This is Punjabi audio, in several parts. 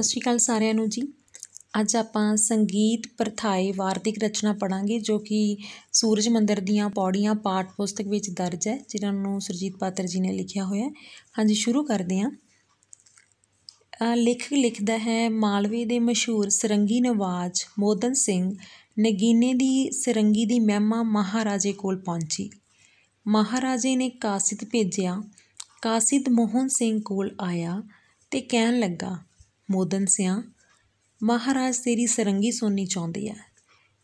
ਸਤਿ ਸ਼੍ਰੀ ਅਕਾਲ ਸਾਰਿਆਂ ਨੂੰ ਜੀ ਅੱਜ ਆਪਾਂ ਸੰਗੀਤ ਪ੍ਰਥਾਏ ਵਾਰਤਿਕ ਰਚਨਾ ਪੜਾਂਗੇ ਜੋ ਕਿ ਸੂਰਜ ਮੰਦਰ ਦੀਆਂ ਪੌੜੀਆਂ ਪਾਠ ਪੁਸਤਕ ਵਿੱਚ ਦਰਜ ਹੈ ਜਿਨ੍ਹਾਂ ਨੂੰ ਸਰਜੀਤ ਪਾਤਰ ਜੀ ਨੇ ਲਿਖਿਆ ਹੋਇਆ ਹੈ ਹਾਂਜੀ ਸ਼ੁਰੂ ਕਰਦੇ ਹਾਂ ਲੇਖਕ ਲਿਖਦਾ ਹੈ ਮਾਲਵੇ ਦੇ ਮਸ਼ਹੂਰ ਸਰੰਗੀ ਨਵਾਜ ਮੋਦਨ ਸਿੰਘ ਨਗੀਨੇ ਦੀ ਸਰੰਗੀ ਦੀ ਮਹਿਮਾ ਮਹਾਰਾਜੇ ਕੋਲ ਪਹੁੰਚੀ ਮਹਾਰਾਜੇ ਨੇ ਕਾਸਿਦ ਭੇਜਿਆ ਕਾਸਿਦ ਮੋਹਨ ਸਿੰਘ ਕੋਲ ਆਇਆ ਤੇ ਕਹਿਣ ਲੱਗਾ ਮੋਦਨ ਸਿੰਘ ਮਹਾਰਾਜ ਤੇਰੀ ਸਰੰਗੀ ਸੋਨੀ ਚਾਹੁੰਦੀ ਹੈ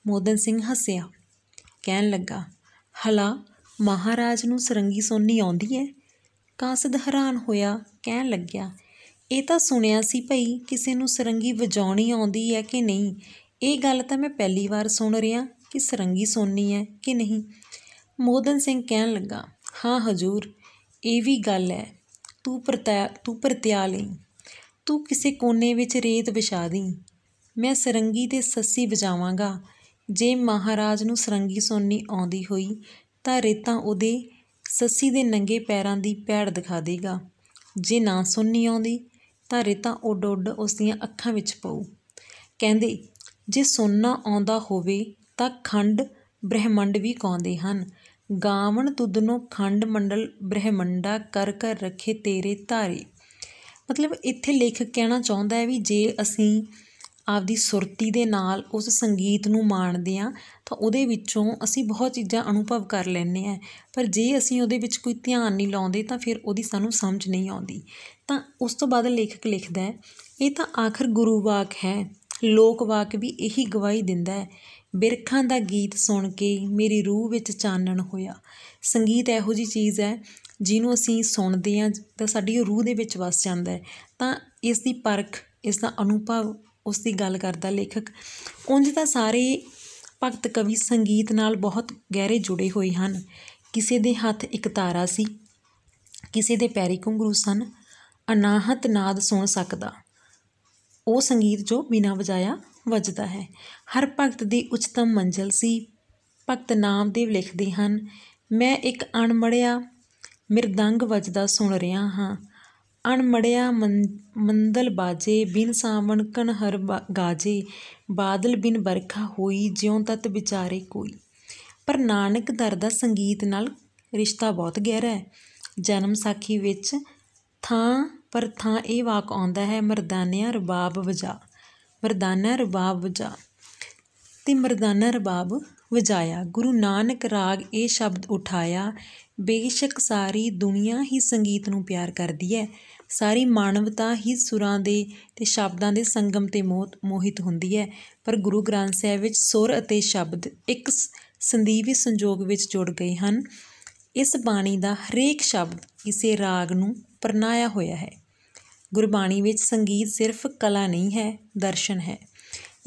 ਮੋਦਨ ਸਿੰਘ ਹੱਸਿਆ ਕਹਿਣ ਲੱਗਾ ਹਲਾ ਮਹਾਰਾਜ ਨੂੰ ਸਰੰਗੀ ਸੋਨੀ ਆਉਂਦੀ ਹੈ ਕਾਸਦ ਹੈਰਾਨ ਹੋਇਆ ਕਹਿਣ ਲੱਗਿਆ ਇਹ ਤਾਂ ਸੁਣਿਆ ਸੀ ਭਈ ਕਿਸੇ ਨੂੰ ਸਰੰਗੀ ਵਜਾਉਣੀ ਆਉਂਦੀ ਹੈ ਕਿ ਨਹੀਂ ਇਹ ਗੱਲ ਤਾਂ ਮੈਂ ਪਹਿਲੀ ਵਾਰ ਸੁਣ ਰਿਹਾ ਕਿ ਸਰੰਗੀ ਸੋਨੀ ਹੈ ਕਿ ਨਹੀਂ ਮੋਦਨ ਸਿੰਘ ਕਹਿਣ ਲੱਗਾ ਹਾਂ ਹਜੂਰ ਇਹ ਵੀ ਗੱਲ ਹੈ ਤੂੰ ਪ੍ਰਤਿਆ ਤੂੰ ਪ੍ਰਤਿਆ ਲਈ ਤੂੰ ਕਿਸੇ ਕੋਨੇ ਵਿੱਚ ਰੇਤ ਵਿਛਾ ਦੀ ਮੈਂ ਸਰੰਗੀ ਤੇ ਸੱਸੀ ਵਜਾਵਾਂਗਾ ਜੇ ਮਹਾਰਾਜ ਨੂੰ ਸਰੰਗੀ ਸੁਣਨੀ ਆਉਂਦੀ ਹੋਈ ਤਾਂ ਰੇਤਾਂ ਉਹਦੇ ਸੱਸੀ ਦੇ ਨੰਗੇ ਪੈਰਾਂ ਦੀ ਪੈੜ ਦਿਖਾ ਦੇਗਾ ਜੇ ਨਾ ਸੁਣਨੀ ਆਉਂਦੀ ਤਾਂ ਰੇਤਾਂ ਉੱਡ ਉੱਡ ਉਸ ਦੀਆਂ ਅੱਖਾਂ ਵਿੱਚ ਪਾਉ ਕਹਿੰਦੇ ਜੇ ਸੁਣਨਾ ਆਉਂਦਾ ਹੋਵੇ ਤਾਂ ਖੰਡ ਬ੍ਰਹਿਮੰਡ ਵੀ ਕਹੁੰਦੇ ਹਨ ਗਾਵਣ ਨੂੰ ਖੰਡ ਮੰਡਲ ਬ੍ਰਹਿਮੰਡਾ ਕਰ ਕਰ ਰੱਖੇ ਤੇਰੇ ਧਾਰੇ ਮਤਲਬ ਇੱਥੇ ਲੇਖਕ ਕਹਿਣਾ ਚਾਹੁੰਦਾ ਹੈ ਵੀ ਜੇ ਅਸੀਂ ਆਪਦੀ ਸੁਰਤੀ ਦੇ ਨਾਲ ਉਸ ਸੰਗੀਤ ਨੂੰ ਮਾਣਦੇ ਆ ਤਾਂ ਉਹਦੇ ਵਿੱਚੋਂ ਅਸੀਂ ਬਹੁਤ ਚੀਜ਼ਾਂ ਅਨੁਭਵ ਕਰ ਲੈਂਦੇ ਆ ਪਰ ਜੇ ਅਸੀਂ ਉਹਦੇ ਵਿੱਚ ਕੋਈ ਧਿਆਨ ਨਹੀਂ ਲਾਉਂਦੇ ਤਾਂ ਫਿਰ ਉਹਦੀ ਸਾਨੂੰ ਸਮਝ ਨਹੀਂ ਆਉਂਦੀ ਤਾਂ ਉਸ ਤੋਂ ਬਾਅਦ ਲੇਖਕ ਲਿਖਦਾ ਹੈ ਇਹ ਤਾਂ ਆਖਰ ਗੁਰੂ ਵਾਕ ਹੈ ਲੋਕ ਵਾਕ ਵੀ ਇਹੀ ਗਵਾਹੀ ਦਿੰਦਾ ਹੈ ਬਿਰਖਾਂ ਦਾ ਗੀਤ ਸੁਣ ਕੇ ਮੇਰੀ ਰੂਹ ਵਿੱਚ ਚਾਨਣ ਹੋਇਆ ਸੰਗੀਤ ਇਹੋ ਜੀ ਚੀਜ਼ ਹੈ ਜਿਹਨੂੰ ਅਸੀਂ ਸੁਣਦੇ ਆ ਤਾਂ ਸਾਡੀ ਰੂਹ ਦੇ ਵਿੱਚ ਵੱਸ ਜਾਂਦਾ ਤਾਂ ਇਸ ਦੀ ਪਰਖ ਇਸ ਦਾ ਅਨੁਭਵ ਉਸ ਦੀ ਗੱਲ ਕਰਦਾ ਲੇਖਕ ਉਂਝ ਤਾਂ ਸਾਰੇ ਭਗਤ ਕਵੀ ਸੰਗੀਤ ਨਾਲ ਬਹੁਤ ਗਹਿਰੇ ਜੁੜੇ ਹੋਏ ਹਨ ਕਿਸੇ ਦੇ ਹੱਥ ਇੱਕ ਤਾਰਾ ਸੀ ਕਿਸੇ ਦੇ ਪੈਰੀ ਕੁੰਗਰੂ ਸਨ ਅਨਾਹਤ ਨਾਦ ਸੁਣ ਸਕਦਾ ਉਹ ਸੰਗੀਤ ਜੋ ਬਿਨਾ ਵਜਾਇਆ ਵੱਜਦਾ ਹੈ ਹਰ ਭਗਤ ਦੀ ਉਚਤਮ ਮੰਜ਼ਲ ਸੀ ਭਗਤ ਨਾਮਦੇਵ ਲਿਖਦੇ ਹਨ ਮੈਂ ਇੱਕ ਅਣਮੜਿਆ ਮਿਰਦੰਗ ਵੱਜਦਾ ਸੁਣ ਰਿਹਾ ਹਾਂ ਅਣਮੜਿਆ ਮੰਦਲ ਬਾਜੇ ਬਿਨ ਸਾਵਣ ਕਨਹਰ ਗਾਜੇ ਬਾਦਲ ਬਿਨ ਬਰਖਾ ਹੋਈ ਜਿਉਂ ਤਤ ਵਿਚਾਰੇ ਕੋਈ ਪਰ ਨਾਨਕ ਦਰ ਦਾ ਸੰਗੀਤ ਨਾਲ ਰਿਸ਼ਤਾ ਬਹੁਤ ਗਹਿਰਾ ਹੈ ਜਨਮ ਸਾਖੀ ਵਿੱਚ ਥਾਂ ਪਰ ਥਾਂ ਇਹ ਵਾਕ ਆਉਂਦਾ ਹੈ ਮਰਦਾਨਿਆ ਰਬਾਬ ਵਜਾ ਮਰਦਾਨਾ ਰਬਾਬ ਵਜਾ ਤੇ ਮਰਦਾਨਾ ਰਬਾਬ ਵਜਾਇਆ ਗੁਰੂ ਨਾਨਕ ਰਾਗ ਇਹ ਸ਼ਬਦ ਉਠਾਇਆ ਬੇਸ਼ੱਕ ਸਾਰੀ ਦੁਨੀਆ ਹੀ ਸੰਗੀਤ ਨੂੰ ਪਿਆਰ ਕਰਦੀ ਹੈ ਸਾਰੀ ਮਾਨਵਤਾ ਹੀ ਸੁਰਾਂ ਦੇ ਤੇ ਸ਼ਬਦਾਂ ਦੇ ਸੰਗਮ ਤੇ ਮੋਤ ਮੋਹਿਤ ਹੁੰਦੀ ਹੈ ਪਰ ਗੁਰੂ ਗ੍ਰੰਥ ਸਾਹਿਬ ਵਿੱਚ ਸੁਰ ਅਤੇ ਸ਼ਬਦ ਇੱਕ ਸੰਦੀਵੀ ਸੰਜੋਗ ਵਿੱਚ ਜੁੜ ਗਏ ਹਨ ਇਸ ਬਾਣੀ ਦਾ ਹਰੇਕ ਸ਼ਬਦ ਕਿਸੇ ਰਾਗ ਨੂੰ ਪਰਨਾਇਆ ਹੋਇਆ ਹੈ ਗੁਰਬਾਣੀ ਵਿੱਚ ਸੰਗੀਤ ਸਿਰਫ ਕਲਾ ਨਹੀਂ ਹੈ ਦਰਸ਼ਨ ਹੈ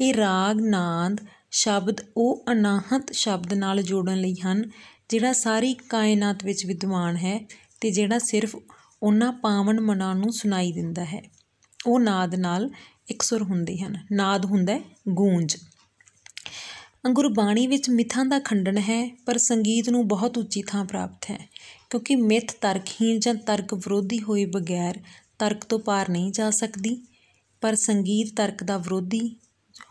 ਇਹ ਰਾਗ ਨਾਦ ਸ਼ਬਦ ਉਹ ਅਨਾਹਤ ਸ਼ਬਦ ਨਾਲ ਜੋੜਨ ਲਈ ਹਨ ਜਿਹੜਾ ਸਾਰੀ ਕਾਇਨਾਤ ਵਿੱਚ ਵਿਦਵਾਨ ਹੈ ਤੇ ਜਿਹੜਾ ਸਿਰਫ ਉਹਨਾਂ ਪਾਵਨ ਮਨਾਂ ਨੂੰ ਸੁਣਾਈ ਦਿੰਦਾ ਹੈ ਉਹ ਨਾਦ ਨਾਲ ਇਕਸੁਰ ਹੁੰਦੇ ਹਨ ਨਾਦ ਹੁੰਦਾ ਗੂੰਜ ਗੁਰਬਾਣੀ ਵਿੱਚ ਮਿੱਥਾਂ ਦਾ ਖੰਡਨ ਹੈ ਪਰ ਸੰਗੀਤ ਨੂੰ ਬਹੁਤ ਉੱਚੀ ਥਾਂ ਪ੍ਰਾਪਤ ਹੈ ਕਿਉਂਕਿ ਮਿੱਥ ਤਰਕਹੀਣ ਜਾਂ ਤਰਕ ਵਿਰੋਧੀ ਹੋਏ ਬਗੈਰ ਤਰਕ ਤੋਂ ਪਾਰ ਨਹੀਂ ਜਾ ਸਕਦੀ ਪਰ ਸੰਗੀਤ ਤਰਕ ਦਾ ਵਿਰੋਧੀ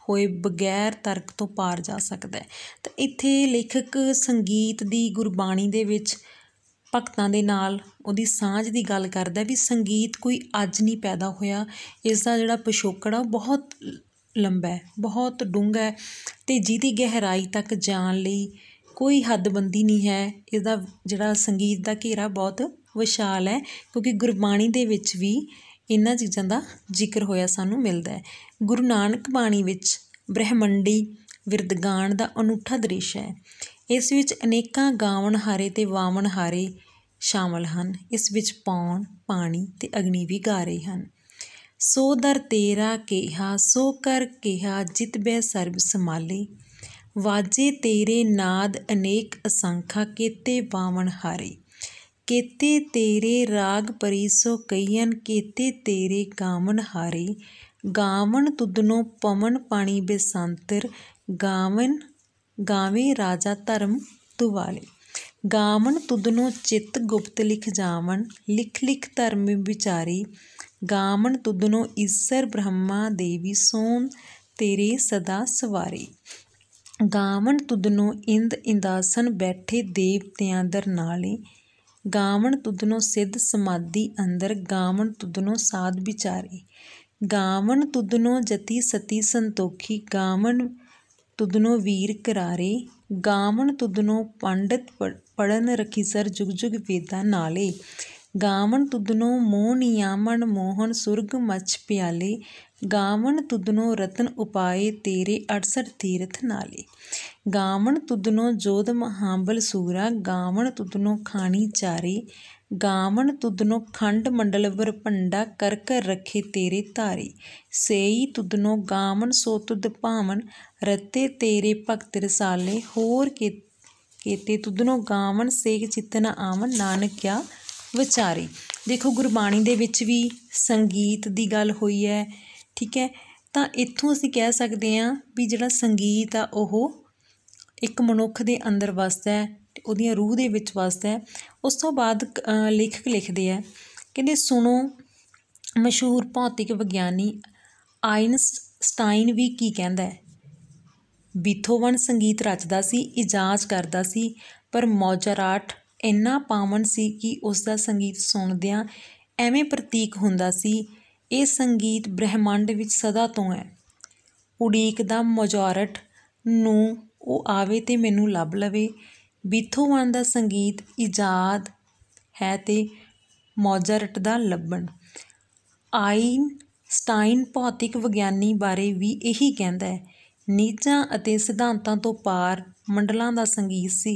ਹੋਏ ਬਗੈਰ ਤਰਕ ਤੋਂ ਪਾਰ ਜਾ ਸਕਦਾ ਹੈ ਤਾਂ ਇੱਥੇ ਲੇਖਕ ਸੰਗੀਤ ਦੀ ਗੁਰਬਾਣੀ ਦੇ ਵਿੱਚ ਭਗਤਾਂ ਦੇ ਨਾਲ ਉਹਦੀ ਸਾਂਝ ਦੀ ਗੱਲ ਕਰਦਾ ਵੀ ਸੰਗੀਤ ਕੋਈ ਅੱਜ ਨਹੀਂ ਪੈਦਾ ਹੋਇਆ ਇਸ ਦਾ ਜਿਹੜਾ ਪਿਛੋਕੜ ਆ ਬਹੁਤ ਲੰਬਾ ਹੈ ਬਹੁਤ ਡੂੰਘਾ ਹੈ ਤੇ ਜਿਹਦੀ ਗਹਿਰਾਈ ਤੱਕ ਜਾਣ ਲਈ ਕੋਈ ਹੱਦਬੰਦੀ ਨਹੀਂ ਹੈ ਇਹਦਾ ਜਿਹੜਾ ਸੰਗੀਤ ਦਾ ਘੇਰਾ ਬਹੁਤ ਵਿਸ਼ਾਲ ਹੈ ਕਿਉਂਕਿ ਗੁਰਬਾਣੀ ਦੇ ਵਿੱਚ ਵੀ ਇਹਨਾਂ ਚੀਜ਼ਾਂ ਦਾ ਜ਼ਿਕਰ ਹੋਇਆ ਸਾਨੂੰ ਮਿਲਦਾ ਹੈ ਗੁਰੂ ਨਾਨਕ ਬਾਣੀ ਵਿੱਚ ਬ੍ਰਹਮੰਡੀ ਵਿਰਦਗਾਨ ਦਾ ਅਨੂਠਾ ਦ੍ਰਿਸ਼ ਹੈ ਇਸ ਵਿੱਚ ਅਨੇਕਾਂ ਗਾਵਣ ਹਾਰੇ ਤੇ ਵਾਵਣ ਹਾਰੇ ਸ਼ਾਮਲ ਹਨ ਇਸ ਵਿੱਚ ਪੌਣ ਪਾਣੀ ਤੇ ਅਗਨੀ ਵੀ ਗਾ ਰਹੇ ਹਨ ਸੋ ਦਰ ਤੇਰਾ ਕਿਹਾ ਸੋ ਕਰ ਕਿਹਾ ਜਿਤ ਬੈ ਸਰਬ ਸਮਾਲੇ ਵਾਜੇ ਤੇਰੇ ਨਾਦ ਅਨੇਕ ਅਸੰਖਾ ਕੇਤੇ ਬਾਵਣ ਹਾਰੇ ਕੀਤੇ ਤੇਰੇ ਰਾਗ ਪਰੀ ਸੋ ਕਈਨ ਕੀਤੇ ਤੇਰੇ ਗਾਵਨ ਹਾਰੇ ਗਾਵਨ ਤੁਦਨੋ ਪਵਨ ਪਾਣੀ ਬਿਸੰਤਰ ਗਾਵਨ ਗਾਵੇ ਰਾਜਾ ਧਰਮ ਤੁਵਾਲੇ ਗਾਵਨ ਤੁਦਨੋ ਚਿੱਤ ਗੁਪਤ ਲਿਖ ਜਾਵਨ ਲਿਖ ਲਿਖ ਧਰਮ ਵਿਚਾਰੀ ਗਾਵਨ ਤੁਦਨੋ ਈਸ਼ਰ ਬ੍ਰਹਮਾ ਦੇਵੀ ਸੋਨ ਤੇਰੇ ਸਦਾ ਸਵਾਰੇ ਗਾਵਨ ਤੁਦਨੋ ਇੰਦ ਇੰਦਾਸਨ ਬੈਠੇ ਦੇਵਤਿਆਂ ਦਰ ਨਾਲੇ ਗਾਵਣ तुदनो ਸਿੱਧ ਸਮਾਦੀ ਅੰਦਰ ਗਾਵਣ तुदनो ਸਾਧ ਵਿਚਾਰੇ ਗਾਵਣ ਤੁਧਨੋ ਜਤੀ ਸਤੀ ਸੰਤੋਖੀ ਗਾਵਣ ਤੁਧਨੋ ਵੀਰ ਕਰਾਰੇ ਗਾਵਣ ਤੁਧਨੋ ਪੰਡਤ ਪੜਨ ਰਖੀ ਸਰ ਜੁਗ ਜੁਗ ਵੇਦਾ ਨਾਲੇ ਗਾਵਣ ਤੁਧਨੋ ਮੋਹ ਨਿਯਾਮਣ ਮੋਹਨ ਸੁਰਗ ਮਛ ਪਿਆਲੇ ਗਾਵਣ ਤੁਦਨੋ ਰਤਨ ਉਪਾਏ ਤੇਰੇ 68 ਤੀਰਥ ਨਾਲੇ ਗਾਵਣ ਤੁਦਨੋ ਜੋਧ ਮਹਾਂਬਲ ਸੂਰਾ ਗਾਵਣ ਤੁਦਨੋ ਖਾਣੀ ਚਾਰੀ ਗਾਵਣ ਤੁਦਨੋ ਖੰਡ ਮੰਡਲ ਵਰਪੰਡਾ ਕਰ ਕਰ ਰਖੇ ਤੇਰੇ ਧਾਰੀ ਸੇਈ ਤੁਦਨੋ ਗਾਵਣ ਸੋ ਤੁਦ ਭਾਵਨ ਰਤੇ ਤੇਰੇ ਭਗਤ ਰਸਾਲੇ ਹੋਰ ਕੇ ਕੀਤੇ ਤੁਦਨੋ ਗਾਵਣ ਸੇਖ ਚਿਤਨ ਆਵਨ ਨਾਨਕਿਆ ਵਿਚਾਰੀ ਦੇਖੋ ਗੁਰਬਾਣੀ ਦੇ ਵਿੱਚ ਵੀ ਸੰਗੀਤ ਦੀ ਗੱਲ ਹੋਈ ਹੈ ਠੀਕ ਹੈ ਤਾਂ ਇੱਥੋਂ ਅਸੀਂ ਕਹਿ ਸਕਦੇ ਹਾਂ ਵੀ ਜਿਹੜਾ ਸੰਗੀਤ ਆ ਉਹ ਇੱਕ ਮਨੁੱਖ ਦੇ ਅੰਦਰ ਵਸਦਾ ਹੈ ਉਹਦੀਆਂ ਰੂਹ ਦੇ ਵਿੱਚ ਵਸਦਾ ਹੈ ਉਸ ਤੋਂ ਬਾਅਦ ਲੇਖਕ ਲਿਖਦੇ ਆ ਕਹਿੰਦੇ ਸੁਣੋ ਮਸ਼ਹੂਰ ਭੌਤਿਕ ਵਿਗਿਆਨੀ ਆਇਨਸਟਾਈਨ ਵੀ ਕੀ ਕਹਿੰਦਾ ਹੈ ਬੀਥੋਵਨ ਸੰਗੀਤ ਰਚਦਾ ਸੀ ਇਜਾਜ਼ ਕਰਦਾ ਸੀ ਪਰ ਮੌਜਰਾਟ ਇੰਨਾ ਪਾਵਨ ਸੀ ਕਿ ਉਸ ਦਾ ਸੰਗੀਤ ਸੁਣਦਿਆਂ ਐਵੇਂ ਪ੍ਰਤੀਕ ਹੁੰਦਾ ਸੀ ਇਹ ਸੰਗੀਤ ਬ੍ਰਹਿਮੰਡ ਵਿੱਚ ਸਦਾ ਤੋਂ ਹੈ ਦਾ ਮੋਜ਼ਾਰਟ ਨੂੰ ਉਹ ਆਵੇ ਤੇ ਮੈਨੂੰ ਲੱਭ ਲਵੇ ਬੀਥੋਵਨ ਦਾ ਸੰਗੀਤ ਇਜਾਦ ਹੈ ਤੇ ਮੋਜ਼ਾਰਟ ਦਾ ਲੱਭਣ ਸਟਾਈਨ ਭੌਤਿਕ ਵਿਗਿਆਨੀ ਬਾਰੇ ਵੀ ਇਹੀ ਕਹਿੰਦਾ ਹੈ ਨੀਚਾਂ ਅਤੇ ਸਿਧਾਂਤਾਂ ਤੋਂ ਪਾਰ ਮੰਡਲਾਂ ਦਾ ਸੰਗੀਤ ਸੀ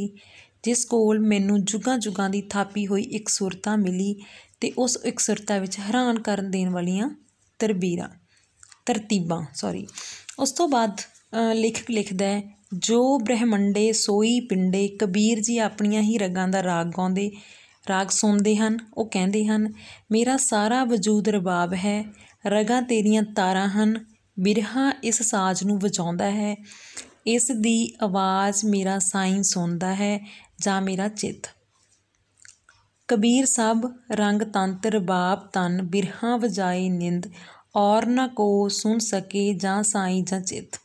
ਜਿਸ ਕੋਲ ਮੈਨੂੰ ਜੁਗਾਂ ਜੁਗਾਂ ਦੀ ਥਾਪੀ ਹੋਈ ਇੱਕ ਸੁਰਤਾ ਮਿਲੀ ਤੇ ਉਸ ਇੱਕ ਸੁਰਤਾ ਵਿੱਚ ਹੈਰਾਨ ਕਰਨ ਦੇਣ ਵਾਲੀਆਂ ਤਰਬੀਰਾਂ ਤਰਤੀਬਾਂ ਸੌਰੀ ਉਸ ਤੋਂ ਬਾਅਦ ਲੇਖਕ ਲਿਖਦਾ ਹੈ ਜੋ ਬ੍ਰਹਮੰਡੇ ਸੋਈ ਪਿੰਡੇ ਕਬੀਰ ਜੀ ਆਪਣੀਆਂ ਹੀ ਰਗਾਂ ਦਾ ਰਾਗ ਗਾਉਂਦੇ ਰਾਗ ਸੁਣਦੇ ਹਨ ਉਹ ਕਹਿੰਦੇ ਹਨ ਮੇਰਾ ਸਾਰਾ ਵਜੂਦ ਰਬਾਬ ਹੈ ਰਗਾਂ ਤੇਰੀਆਂ ਤਾਰਾਂ ਹਨ ਬਿਰਹਾ ਇਸ ਸਾਜ਼ ਨੂੰ ਵਜਾਉਂਦਾ ਹੈ ਇਸ ਦੀ ਆਵਾਜ਼ ਮੇਰਾ ਸਾਈਂ ਸੁਣਦਾ ਹੈ ਜਾਂ ਮੇਰਾ ਚਿੱਤ ਕਬੀਰ ਸਾਹਿਬ ਰੰਗ ਤੰਤਰ ਬਾਪ ਤਨ ਬਿਰਹਾ ਵਜਾਈ ਨਿੰਦ ਔਰ ਨਾ ਕੋ ਸੁਣ ਸਕੇ ਜਾਂ ਸਾਈਂ ਜਾਂ ਚਿੱਤ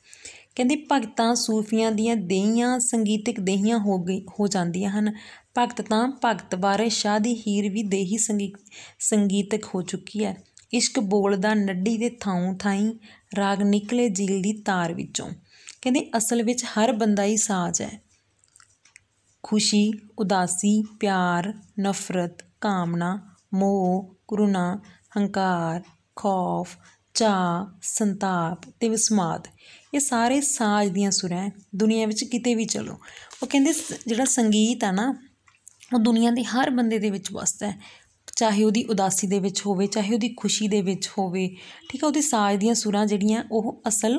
ਕਹਿੰਦੇ ਭਗਤਾਂ ਸੂਫੀਆਂ ਦੀਆਂ ਦੇਹੀਆਂ ਸੰਗੀਤਿਕ ਦੇਹੀਆਂ ਹੋ ਗਈ ਹੋ ਜਾਂਦੀਆਂ ਹਨ ਭਗਤ ਤਾਂ ਭਗਤ ਬਾਰੇ ਸ਼ਾਹ ਦੀ ਹੀਰ ਵੀ ਦੇਹੀ ਸੰਗੀਤਕ ਹੋ ਚੁੱਕੀ ਹੈ ਇਸ਼ਕ ਬੋਲਦਾ ਨੱਡੀ ਦੇ ਥਾਉ ਥਾਈ ਰਾਗ ਨਿਕਲੇ ਜੀਲ ਦੀ ਤਾਰ ਵਿੱਚੋਂ ਕਹਿੰਦੇ ਅਸਲ ਵਿੱਚ ਹਰ ਬੰਦਾ ਹੀ ਸਾਜ਼ ਹੈ ਖੁਸ਼ੀ ਉਦਾਸੀ ਪਿਆਰ ਨਫ਼ਰਤ ਕਾਮਨਾ ਮੋਹ ਕਰੁਣਾ ਹੰਕਾਰ ਖੌਫ ਚਾ ਸੰਤਾਪ ਤੇ ਵਿਸਮਾਦ ਇਹ ਸਾਰੇ ਸਾਜ਼ ਦੀਆਂ ਸੁਰਾਂ ਦੁਨੀਆ ਵਿੱਚ ਕਿਤੇ ਵੀ ਚਲੋ ਉਹ ਕਹਿੰਦੇ ਜਿਹੜਾ ਸੰਗੀਤ ਆ ਨਾ ਉਹ ਦੁਨੀਆ ਦੇ ਹਰ ਬੰਦੇ ਦੇ ਵਿੱਚ ਵਸਦਾ ਹੈ ਚਾਹੇ ਉਹਦੀ ਉਦਾਸੀ ਦੇ ਵਿੱਚ ਹੋਵੇ ਚਾਹੇ ਉਹਦੀ ਖੁਸ਼ੀ ਦੇ ਵਿੱਚ ਹੋਵੇ ਠੀਕ ਹੈ ਉਹਦੇ ਸਾਜ਼ ਦੀਆਂ ਸੁਰਾਂ ਜਿਹੜੀਆਂ ਉਹ ਅਸਲ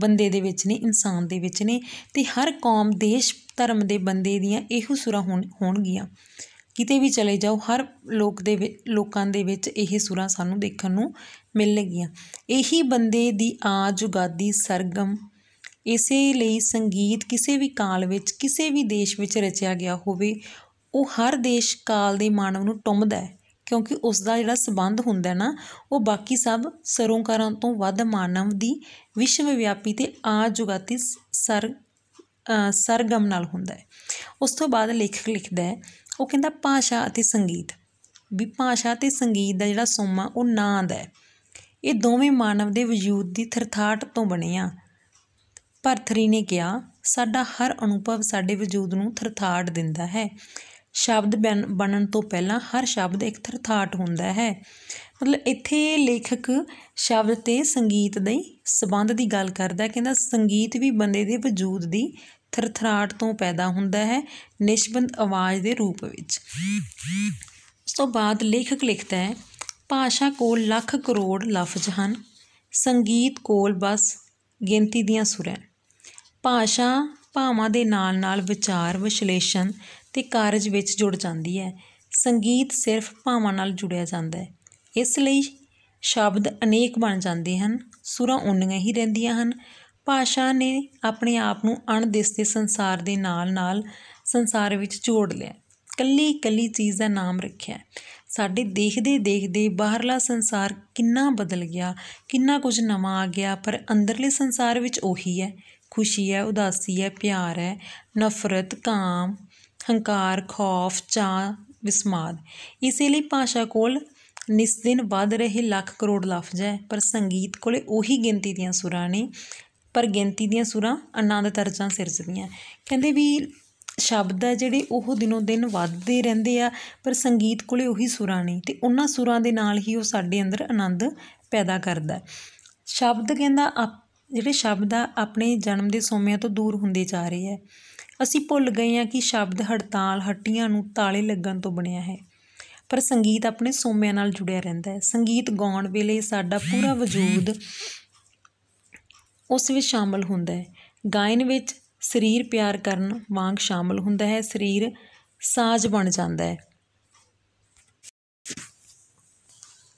ਬੰਦੇ ਦੇ ਵਿੱਚ ਨੇ ਇਨਸਾਨ ਦੇ ਵਿੱਚ ਨੇ ਤੇ ਹਰ ਕੌਮ ਦੇਸ਼ ਧਰਮ ਦੇ ਬੰਦੇ ਦੀਆਂ ਇਹੋ ਸੁਰਾਂ ਹੋਣਗੀਆਂ ਕਿਤੇ ਵੀ ਚਲੇ ਜਾਓ ਹਰ ਲੋਕ ਦੇ ਲੋਕਾਂ ਦੇ ਵਿੱਚ ਇਹ ਸੁਰਾਂ ਸਾਨੂੰ ਦੇਖਣ ਨੂੰ ਮਿਲਣਗੀਆਂ ਇਹੀ ਬੰਦੇ ਦੀ ਆ ਜੁਗਾਦੀ ਸਰਗਮ ਇਸੇ ਲਈ ਸੰਗੀਤ ਕਿਸੇ ਵੀ ਕਾਲ ਵਿੱਚ ਕਿਸੇ ਵੀ ਦੇਸ਼ ਵਿੱਚ ਰਚਿਆ ਗਿਆ ਹੋਵੇ ਉਹ ਹਰ ਦੇਸ਼ ਕਾਲ ਦੇ ਮਾਨਵ ਨੂੰ ਟੁੰਮਦਾ ਹੈ ਕਿਉਂਕਿ ਉਸ ਦਾ ਜਿਹੜਾ ਸਬੰਧ ਹੁੰਦਾ ਨਾ ਉਹ ਬਾਕੀ ਸਭ ਸਰੋਕਾਰਾਂ ਤੋਂ ਵੱਧ ਮਾਨਵ ਦੀ ਵਿਸ਼ਵ ਵਿਆਪੀ ਤੇ ਆਜੁਗਾਤੀ ਸਰ ਸਰਗਮ ਨਾਲ ਹੁੰਦਾ ਹੈ ਉਸ ਤੋਂ ਬਾਅਦ ਲੇਖਕ ਲਿਖਦਾ ਹੈ ਉਹ ਕਹਿੰਦਾ ਭਾਸ਼ਾ ਅਤੇ ਸੰਗੀਤ ਵੀ ਭਾਸ਼ਾ ਤੇ ਸੰਗੀਤ ਦਾ ਜਿਹੜਾ ਸੋਮਾ ਉਹ ਨਾਂ ਦਾ ਹੈ ਇਹ ਦੋਵੇਂ ਮਾਨਵ ਦੇ ਵਜੂਦ ਦੀ ਥਰਥਾਟ ਤੋਂ ਬਣੇ ਆ ਨੇ ਕਿਹਾ ਸਾਡਾ ਹਰ ਅਨੁਭਵ ਸਾਡੇ ਵਜੂਦ ਨੂੰ ਥਰਥਾੜ ਦਿੰਦਾ ਹੈ ਸ਼ਬਦ ਬਣਨ ਤੋਂ ਪਹਿਲਾਂ ਹਰ ਸ਼ਬਦ ਇੱਕ ਥਰਥਾਟ ਹੁੰਦਾ ਹੈ ਮਤਲਬ ਇੱਥੇ ਲੇਖਕ ਸ਼ਬਦ ਤੇ ਸੰਗੀਤ ਦੇ ਸਬੰਧ ਦੀ ਗੱਲ ਕਰਦਾ ਕਹਿੰਦਾ ਸੰਗੀਤ ਵੀ ਬੰਦੇ ਦੇ ਵਜੂਦ ਦੀ ਥਰਥਰਾਟ ਤੋਂ ਪੈਦਾ ਹੁੰਦਾ ਹੈ ਨਿਸ਼ਬੰਦ ਆਵਾਜ਼ ਦੇ ਰੂਪ ਵਿੱਚ ਉਸ ਤੋਂ ਬਾਅਦ ਲੇਖਕ ਲਿਖਦਾ ਹੈ ਭਾਸ਼ਾ ਕੋਲ ਲੱਖ ਕਰੋੜ ਲਫ਼ਜ਼ ਹਨ ਸੰਗੀਤ ਕੋਲ ਬਸ ਗਿਣਤੀ ਦੀਆਂ ਸੁਰਾਂ ਭਾਸ਼ਾ ਭਾਵਾਂ ਦੇ ਨਾਲ ਨਾਲ ਵਿਚਾਰ ਵਿਸ਼ਲੇਸ਼ਣ ਤੇ ਕਾਰਜ ਵਿੱਚ ਜੁੜ ਜਾਂਦੀ ਹੈ ਸੰਗੀਤ ਸਿਰਫ ਭਾਵਾਂ ਨਾਲ ਜੁੜਿਆ ਜਾਂਦਾ ਹੈ ਇਸ ਲਈ ਸ਼ਬਦ ਅਨੇਕ ਬਣ ਜਾਂਦੇ ਹਨ ਸੁਰਾਂ ਉਨੀਆਂ ਹੀ ਰਹਿੰਦੀਆਂ ਹਨ ਭਾਸ਼ਾ ਨੇ ਆਪਣੇ ਆਪ ਨੂੰ ਅਣਦਿਸਦੇ ਸੰਸਾਰ ਦੇ ਨਾਲ-ਨਾਲ ਸੰਸਾਰ ਵਿੱਚ ਜੋੜ ਲਿਆ ਕੱਲੀ-ਕੱਲੀ ਚੀਜ਼ ਦਾ ਨਾਮ ਰੱਖਿਆ ਸਾਡੇ ਦੇਖਦੇ ਦੇਖਦੇ ਬਾਹਰਲਾ ਸੰਸਾਰ ਕਿੰਨਾ ਬਦਲ ਗਿਆ ਕਿੰਨਾ ਕੁਝ ਨਵਾਂ ਆ ਗਿਆ ਪਰ ਅੰਦਰਲੇ ਸੰਸਾਰ ਵਿੱਚ ਉਹੀ ਹੈ ਖੁਸ਼ੀ ਹੈ ਉਦਾਸੀ ਹੈ ਪਿਆਰ ਹੈ ਨਫ਼ਰਤ ਕਾਮ ਹੰਕਾਰ ਖੌਫ ਚਾ ਵਿਸਮਾਦ ਇਸੇ ਲਈ ਭਾਸ਼ਾ ਕੋਲ ਨਿਸ ਦਿਨ ਵੱਧ ਰਹੇ ਲੱਖ ਕਰੋੜ ਲਫ਼ਜ਼ ਹੈ ਪਰ ਸੰਗੀਤ ਕੋਲੇ ਉਹੀ ਗਿਣਤੀ ਦੀਆਂ ਸੁਰਾਂ ਨੇ ਪਰ ਗਿਣਤੀ ਦੀਆਂ ਸੁਰਾਂ ਆਨੰਦ ਤਰਜਾਂ ਸਿਰਜਦੀਆਂ ਕਹਿੰਦੇ ਵੀ ਸ਼ਬਦ ਆ ਜਿਹੜੇ ਉਹ ਦਿਨੋਂ ਦਿਨ ਵੱਧਦੇ ਰਹਿੰਦੇ ਆ ਪਰ ਸੰਗੀਤ ਕੋਲੇ ਉਹੀ ਸੁਰਾਂ ਨੇ ਤੇ ਉਹਨਾਂ ਸੁਰਾਂ ਦੇ ਨਾਲ ਹੀ ਉਹ ਸਾਡੇ ਅੰਦਰ ਆਨੰਦ ਪੈਦਾ ਕਰਦਾ ਸ਼ਬਦ ਕਹਿੰਦਾ ਜਿਹੜੇ ਸ਼ਬਦ ਆ ਆਪਣੇ ਜਨਮ ਦੇ ਸੋਮਿਆਂ ਤੋਂ ਦੂਰ ਹੁੰਦੇ ਜਾ ਰਹੇ ਆ ਅਸੀਂ ਭੁੱਲ ਗਏ ਹਾਂ ਕਿ ਸ਼ਬਦ ਹੜਤਾਲ ਹੱਟੀਆਂ ਨੂੰ ਤਾਲੇ ਲੱਗਣ ਤੋਂ ਬਣਿਆ ਹੈ ਪਰ ਸੰਗੀਤ ਆਪਣੇ ਸੋਮਿਆਂ ਨਾਲ ਜੁੜਿਆ ਰਹਿੰਦਾ ਹੈ ਸੰਗੀਤ ਗਾਉਣ ਵੇਲੇ ਸਾਡਾ ਪੂਰਾ ਵਜੂਦ ਉਸ ਵਿੱਚ ਸ਼ਾਮਲ ਹੁੰਦਾ ਹੈ ਗਾਇਨ ਵਿੱਚ ਸਰੀਰ ਪਿਆਰ ਕਰਨ ਵਾਂਗ ਸ਼ਾਮਲ ਹੁੰਦਾ ਹੈ ਸਰੀਰ ਸਾਜ਼ ਬਣ ਜਾਂਦਾ ਹੈ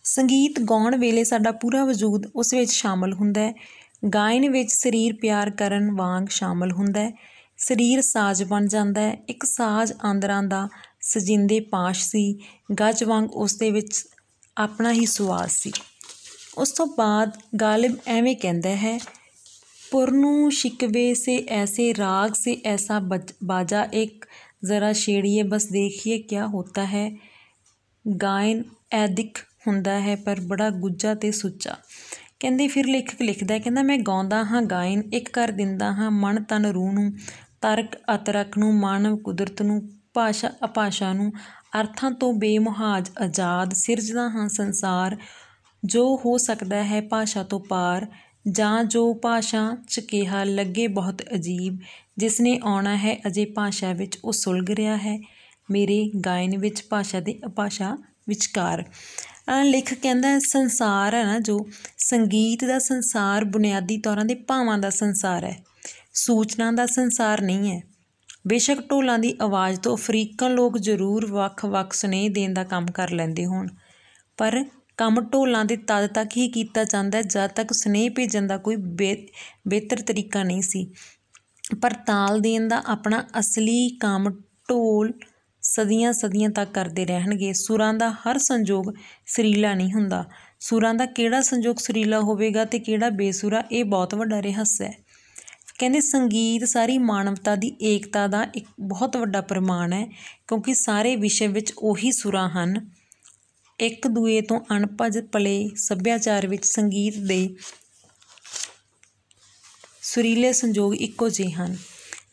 ਸੰਗੀਤ ਗਾਉਣ ਵੇਲੇ ਸਾਡਾ ਪੂਰਾ ਵਜੂਦ ਉਸ ਵਿੱਚ ਸ਼ਾਮਲ ਹੁੰਦਾ ਹੈ ਗਾਇਨ ਵਿੱਚ ਸਰੀਰ ਪਿਆਰ ਕਰਨ ਵਾਂਗ ਸ਼ਾਮਲ ਹੁੰਦਾ ਹੈ ਸਰੀਰ ਸਾਜ਼ ਬਣ ਜਾਂਦਾ ਹੈ ਇੱਕ ਸਾਜ਼ ਆਂਦਰਾਂ ਦਾ ਸਜਿੰਦੇ ਪਾਸ਼ ਸੀ ਗੱਜ ਵਾਂਗ ਉਸ ਦੇ ਵਿੱਚ ਆਪਣਾ ਹੀ ਸਵਾਦ ਸੀ ਉਸ ਤੋਂ ਬਾਅਦ ਗਾਲਿਬ ਐਵੇਂ ਕਹਿੰਦਾ ਹੈ ਪੁਰਨੂ ਸ਼ਿਕਵੇ ਸੇ ਐਸੇ ਰਾਗ ਸੇ ਐਸਾ ਬਾਜਾ ਇੱਕ ਜ਼ਰਾ ਛੇੜੀਏ ਬਸ ਦੇਖੀਏ ਕੀ ਹੁੰਦਾ ਹੈ ਗਾਇਨ ਐਦਿਕ ਹੁੰਦਾ ਹੈ ਪਰ ਬੜਾ ਗੁੱਜਾ ਤੇ ਸੁੱਚਾ ਕਹਿੰਦੇ ਫਿਰ ਲੇਖਕ ਲਿਖਦਾ ਹੈ ਕਹਿੰਦਾ ਮੈਂ ਗਾਉਂਦਾ ਹਾਂ ਗਾਇਨ ਇੱਕ ਕਰ ਦਿੰਦਾ ਹਾਂ ਮਨ ਤਨ ਰੂਹ ਨੂੰ ਤਰਕ ਅਤਰਕ ਨੂੰ ਮਾਨਵ ਕੁਦਰਤ ਨੂੰ ਭਾਸ਼ਾ ਅਭਾਸ਼ਾ ਨੂੰ ਅਰਥਾਂ ਤੋਂ ਬੇਮੁਹਾਜ ਆਜ਼ਾਦ ਸਿਰਜਦਾ ਹਾਂ ਸੰਸਾਰ ਜੋ ਹੋ ਸਕਦਾ ਹੈ ਭਾਸ਼ਾ ਤੋਂ ਪਾਰ ਜਾਂ ਜੋ ਭਾਸ਼ਾ ਚ ਕਿਹਾ ਲੱਗੇ ਬਹੁਤ ਅਜੀਬ ਜਿਸ ਨੇ ਆਉਣਾ ਹੈ ਅਜੇ ਭਾਸ਼ਾ ਵਿੱਚ ਉਹ ਸੁਲਗ ਰਿਹਾ ਹੈ ਮੇਰੇ ਗਾਇਨ ਵਿੱਚ ਭਾਸ਼ਾ ਦੇ ਅਭਾਸ਼ਾ ਵਿਚਕਾਰ ਲੇਖ ਕਹਿੰਦਾ ਹੈ ਸੰਸਾਰ ਹੈ ਨਾ ਜੋ ਸੰਗੀਤ ਦਾ ਸੰਸਾਰ ਬੁਨਿਆਦੀ ਤੌਰਾਂ ਦੇ ਭਾਵਾਂ ਦਾ ਸੰਸਾਰ ਹੈ ਸੂਚਨਾ ਦਾ ਸੰਸਾਰ ਨਹੀਂ ਹੈ ਬੇਸ਼ੱਕ ਢੋਲਾਂ ਦੀ ਆਵਾਜ਼ ਤੋਂ ਅਫਰੀਕਨ ਲੋਕ ਜ਼ਰੂਰ ਵੱਖ-ਵੱਖ ਸੁਨੇਹ ਦੇਣ ਦਾ ਕੰਮ ਕਰ ਲੈਂਦੇ ਹੋਣ ਪਰ ਕੰਮ ਢੋਲਾਂ ਦੇ ਤਦ ਤੱਕ ਹੀ ਕੀਤਾ ਜਾਂਦਾ ਜਦ ਤੱਕ ਸੁਨੇਹ ਭੇਜਣ ਦਾ ਕੋਈ ਬਿਹਤਰ ਤਰੀਕਾ ਨਹੀਂ ਸੀ ਪਰ ਤਾਲ ਦੇਣ ਦਾ ਆਪਣਾ ਅਸਲੀ ਕੰਮ ਢੋਲ ਸਦੀਆਂ ਸਦੀਆਂ ਤੱਕ ਕਰਦੇ ਰਹਿਣਗੇ ਸੁਰਾਂ ਦਾ ਹਰ ਸੰਜੋਗ ਸਰੀਲਾ ਨਹੀਂ ਹੁੰਦਾ ਸੁਰਾਂ ਦਾ ਕਿਹੜਾ ਸੰਜੋਗ ਸਰੀਲਾ ਹੋਵੇਗਾ ਤੇ ਕਿਹੜਾ ਬੇਸੁਰਾ ਇਹ ਬਹੁਤ ਵੱਡਾ ਰਹੱਸ ਹੈ ਕਹਿੰਦੇ ਸੰਗੀਤ ਸਾਰੀ ਮਾਨਵਤਾ ਦੀ ਏਕਤਾ ਦਾ ਇੱਕ ਬਹੁਤ ਵੱਡਾ ਪ੍ਰਮਾਣ ਹੈ ਕਿਉਂਕਿ ਸਾਰੇ ਵਿਸ਼ੇ ਵਿੱਚ ਉਹੀ ਸੁਰਾਂ ਹਨ ਇੱਕ ਦੂਏ ਤੋਂ ਅਣਪਜ ਪਲੇ ਸੱਭਿਆਚਾਰ ਵਿੱਚ ਸੰਗੀਤ ਦੇ ਸੁਰੀਲੇ ਸੰਜੋਗ ਇੱਕੋ ਜਿਹੇ ਹਨ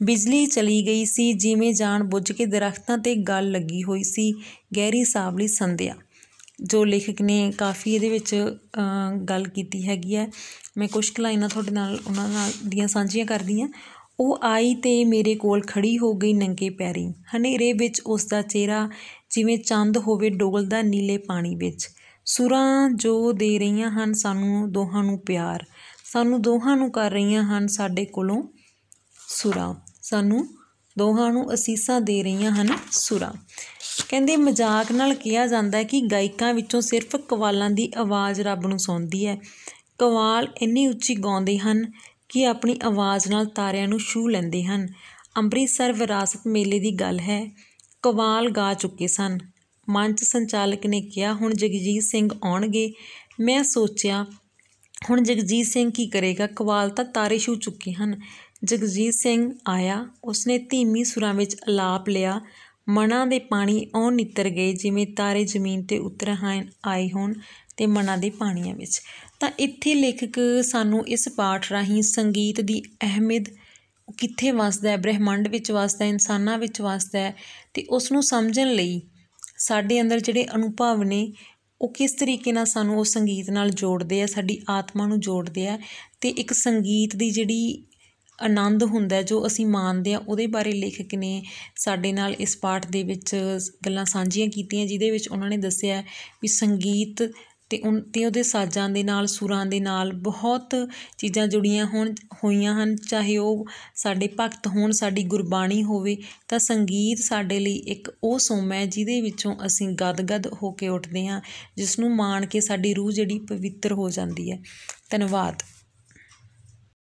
ਬਿਜਲੀ ਚਲੀ ਗਈ ਸੀ ਜਿਵੇਂ ਜਾਣ ਬੁੱਝ ਕੇ ਦਰਖਤਾਂ ਤੇ ਗੱਲ ਲੱਗੀ ਹੋਈ ਸੀ ਗਹਿਰੀ ਸਾਵਲੀ ਸੰਧਿਆ ਜੋ ਲੇਖਕ ਨੇ ਕਾਫੀ ਇਹਦੇ ਵਿੱਚ ਗੱਲ ਕੀਤੀ ਹੈਗੀ ਹੈ ਮੈਂ ਕੁਝ ਕੁ ਲਾਈਨਾਂ ਤੁਹਾਡੇ ਨਾਲ ਉਹਨਾਂ ਨਾਲ ਦੀਆਂ ਸਾਂਝੀਆਂ ਕਰਦੀ ਆ ਉਹ ਆਈ ਤੇ ਮੇਰੇ ਕੋਲ ਖੜੀ ਹੋ ਗਈ ਨੰਗੇ ਪੈਰੀ ਹਨੇਰੇ ਵਿੱਚ ਉਸ ਦਾ ਚਿਹਰਾ ਜਿਵੇਂ ਚੰਦ ਹੋਵੇ ਡੋਲਦਾ ਨੀਲੇ ਪਾਣੀ ਵਿੱਚ ਸੁਰਾਂ ਜੋ ਦੇ ਰਹੀਆਂ ਹਨ ਸਾਨੂੰ ਦੋਹਾਂ ਨੂੰ ਪਿਆਰ ਸਾਨੂੰ ਦੋਹਾਂ ਨੂੰ ਕਰ ਰਹੀਆਂ ਹਨ ਸਾਡੇ ਕੋਲੋਂ ਸੁਰਾਂ ਸਾਨੂੰ ਦੋਹਾਂ ਨੂੰ ਅਸੀਸਾਂ ਦੇ ਰਹੀਆਂ ਹਨ ਸੁਰਾਂ ਕਹਿੰਦੇ ਮਜ਼ਾਕ ਨਾਲ ਕਿਹਾ ਜਾਂਦਾ ਹੈ ਕਿ ਗਾਇਕਾਂ ਵਿੱਚੋਂ ਸਿਰਫ ਕਵਾਲਾਂ ਦੀ ਆਵਾਜ਼ ਰੱਬ ਨੂੰ ਸੁਣਦੀ ਹੈ ਕਵਾਲ ਇੰਨੀ ਉੱਚੀ ਗਾਉਂਦੇ ਹਨ ਕਿ ਆਪਣੀ ਆਵਾਜ਼ ਨਾਲ ਤਾਰਿਆਂ ਨੂੰ ਛੂ ਲੈਂਦੇ ਹਨ ਅੰਮ੍ਰਿਤਸਰ ਵਿਰਾਸਤ ਮੇਲੇ ਦੀ ਗੱਲ ਹੈ ਕਵਾਲ ਗਾ ਚੁੱਕੇ ਸਨ ਮੰਚ ਸੰਚਾਲਕ ਨੇ ਕਿਹਾ ਹੁਣ ਜਗਜੀਤ ਸਿੰਘ ਆਉਣਗੇ ਮੈਂ ਸੋਚਿਆ ਹੁਣ ਜਗਜੀਤ ਸਿੰਘ ਕੀ ਕਰੇਗਾ ਕਵਾਲ ਤਾਂ ਤਾਰੇ ਛੂ ਚੁੱਕੇ ਹਨ ਜਗਜੀਤ ਸਿੰਘ ਆਇਆ ਉਸਨੇ ਧੀਮੀ ਸੁਰਾਂ ਵਿੱਚ ਆਲਾਪ ਲਿਆ ਮਨਾਂ ਦੇ ਪਾਣੀ ਉਹ ਨਿੱਤਰ ਗਏ ਜਿਵੇਂ ਤਾਰੇ ਜ਼ਮੀਨ ਤੇ ਉਤਰ ਹਨ ਆਏ ਹੋਣ ਤੇ ਮਨਾਂ ਦੇ ਪਾਣੀਆਂ ਵਿੱਚ ਤਾਂ ਇੱਥੇ ਲੇਖਕ ਸਾਨੂੰ ਇਸ ਪਾਠ ਰਾਹੀਂ ਸੰਗੀਤ ਦੀ ਅਹਿਮਦ ਕਿੱਥੇ ਵਸਦਾ ਹੈ ਬ੍ਰਹਿਮੰਡ ਵਿੱਚ ਵਸਦਾ ਹੈ ਇਨਸਾਨਾਂ ਵਿੱਚ ਵਸਦਾ ਹੈ ਤੇ ਉਸ ਨੂੰ ਸਮਝਣ ਲਈ ਸਾਡੇ ਅੰਦਰ ਜਿਹੜੇ ਅਨੁਭਵ ਨੇ ਉਹ ਕਿਸ ਤਰੀਕੇ ਨਾਲ ਸਾਨੂੰ ਉਹ ਸੰਗੀਤ ਨਾਲ ਜੋੜਦੇ ਆ ਸਾਡੀ ਆਤਮਾ ਨੂੰ ਜੋੜਦੇ ਆ ਤੇ ਇੱਕ ਸੰਗੀਤ ਦੀ ਜਿਹੜੀ ਆਨੰਦ ਹੁੰਦਾ ਜੋ ਅਸੀਂ ਮਾਣਦੇ ਆ ਉਹਦੇ ਬਾਰੇ ਲੇਖਕ ਨੇ ਸਾਡੇ ਨਾਲ ਇਸ ਪਾਠ ਦੇ ਵਿੱਚ ਗੱਲਾਂ ਸਾਂਝੀਆਂ ਕੀਤੀਆਂ ਜਿਹਦੇ ਵਿੱਚ ਉਹਨਾਂ ਨੇ ਦੱਸਿਆ ਵੀ ਸੰਗੀਤ ਤੇ ਉਹ ਤੇ ਉਹਦੇ ਸਾਜ਼ਾਂ ਦੇ ਨਾਲ ਸੁਰਾਂ ਦੇ ਨਾਲ ਬਹੁਤ ਚੀਜ਼ਾਂ ਜੁੜੀਆਂ ਹੋਣ ਹੋਈਆਂ ਹਨ ਚਾਹੇ ਉਹ ਸਾਡੇ ਭਗਤ ਹੋਣ ਸਾਡੀ ਗੁਰਬਾਣੀ ਹੋਵੇ ਤਾਂ ਸੰਗੀਤ ਸਾਡੇ ਲਈ ਇੱਕ ਉਹ ਸੋਮਾ ਹੈ ਜਿਹਦੇ ਵਿੱਚੋਂ ਅਸੀਂ ਗਦਗਦ ਹੋ ਕੇ ਉੱਠਦੇ ਹਾਂ ਜਿਸ ਨੂੰ ਮਾਣ ਕੇ ਸਾਡੀ ਰੂਹ ਜਿਹੜੀ ਪਵਿੱਤਰ ਹੋ ਜਾਂਦੀ ਹੈ ਧੰਨਵਾਦ